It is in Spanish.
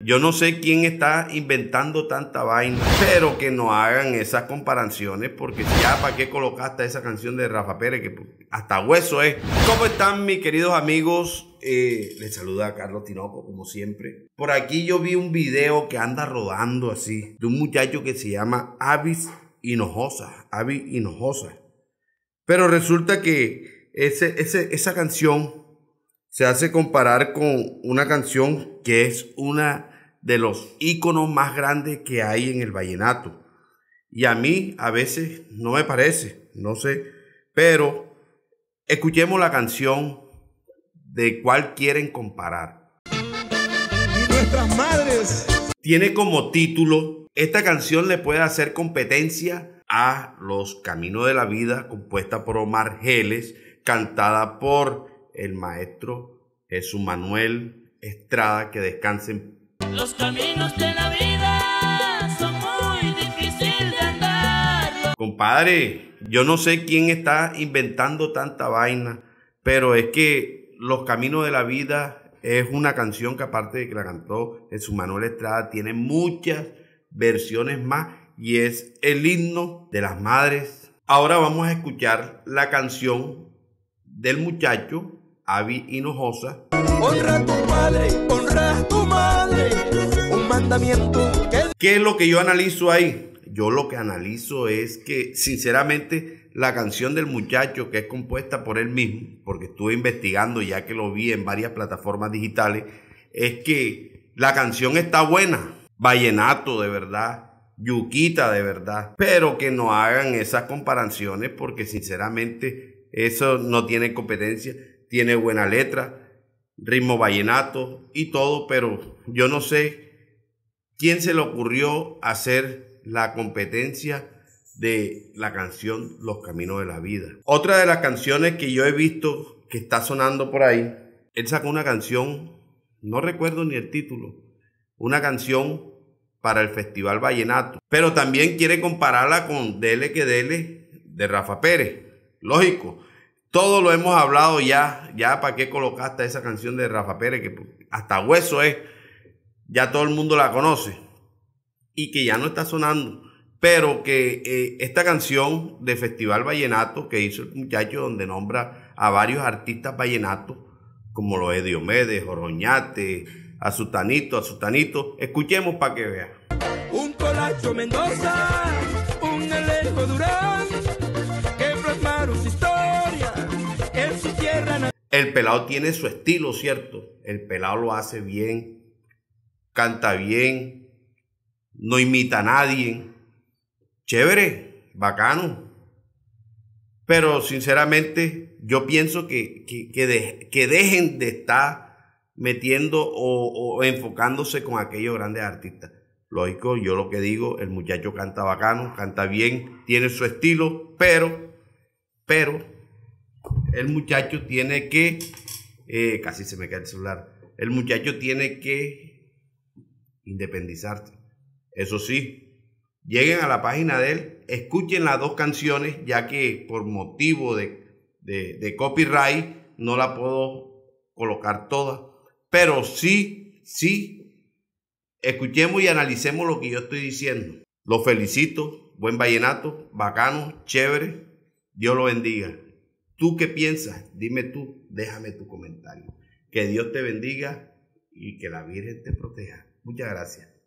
Yo no sé quién está inventando tanta vaina, pero que no hagan esas comparaciones, porque ya para qué colocaste esa canción de Rafa Pérez, que hasta hueso es. ¿Cómo están mis queridos amigos? Eh, les saluda a Carlos Tinoco, como siempre. Por aquí yo vi un video que anda rodando así, de un muchacho que se llama Avis Hinojosa, Avis Hinojosa. Pero resulta que esa canción se hace comparar con una canción que es una de los íconos más grandes que hay en el vallenato. Y a mí a veces no me parece, no sé, pero escuchemos la canción de cuál quieren comparar. nuestras madres. Tiene como título, esta canción le puede hacer competencia a Los Caminos de la Vida, compuesta por Omar Geles, cantada por el maestro Jesús Manuel Estrada, que descansen. Los caminos de la vida son muy difíciles de andar. Compadre, yo no sé quién está inventando tanta vaina, pero es que Los caminos de la vida es una canción que aparte de que la cantó Jesús Manuel Estrada, tiene muchas versiones más y es el himno de las madres. Ahora vamos a escuchar la canción del muchacho Avi Hinojosa. Honra tu padre, honra tu madre, un mandamiento ¿Qué es lo que yo analizo ahí? Yo lo que analizo es que, sinceramente, la canción del muchacho, que es compuesta por él mismo, porque estuve investigando ya que lo vi en varias plataformas digitales, es que la canción está buena. Vallenato, de verdad yuquita de verdad, pero que no hagan esas comparaciones porque sinceramente eso no tiene competencia tiene buena letra, ritmo vallenato y todo, pero yo no sé quién se le ocurrió hacer la competencia de la canción Los Caminos de la Vida. Otra de las canciones que yo he visto que está sonando por ahí, él sacó una canción, no recuerdo ni el título, una canción para el Festival Vallenato, pero también quiere compararla con Dele que Dele de Rafa Pérez. Lógico, todo lo hemos hablado ya. Ya para qué colocaste esa canción de Rafa Pérez, que hasta hueso es. Ya todo el mundo la conoce. Y que ya no está sonando. Pero que eh, esta canción de Festival Vallenato que hizo el muchacho donde nombra a varios artistas vallenatos, como lo es Diomedes, Oroñate, a Azutanito. Escuchemos para que vea. Un Colacho Mendoza, un Elenco Durán El pelado tiene su estilo, ¿cierto? El pelado lo hace bien, canta bien, no imita a nadie. Chévere, bacano. Pero sinceramente yo pienso que, que, dejen de estar metiendo o, o enfocándose con aquellos grandes artistas. Lógico, yo lo que digo, el muchacho canta bacano, canta bien, tiene su estilo, pero, pero el muchacho tiene que, eh, casi se me cae el celular, el muchacho tiene que independizarse. Eso sí, lleguen a la página de él, escuchen las dos canciones, ya que por motivo de, de, de copyright no la puedo colocar todas, pero sí, sí, escuchemos y analicemos lo que yo estoy diciendo. Los felicito, buen vallenato, bacano, chévere, Dios lo bendiga. ¿Tú qué piensas? Dime tú, déjame tu comentario. Que Dios te bendiga y que la Virgen te proteja. Muchas gracias.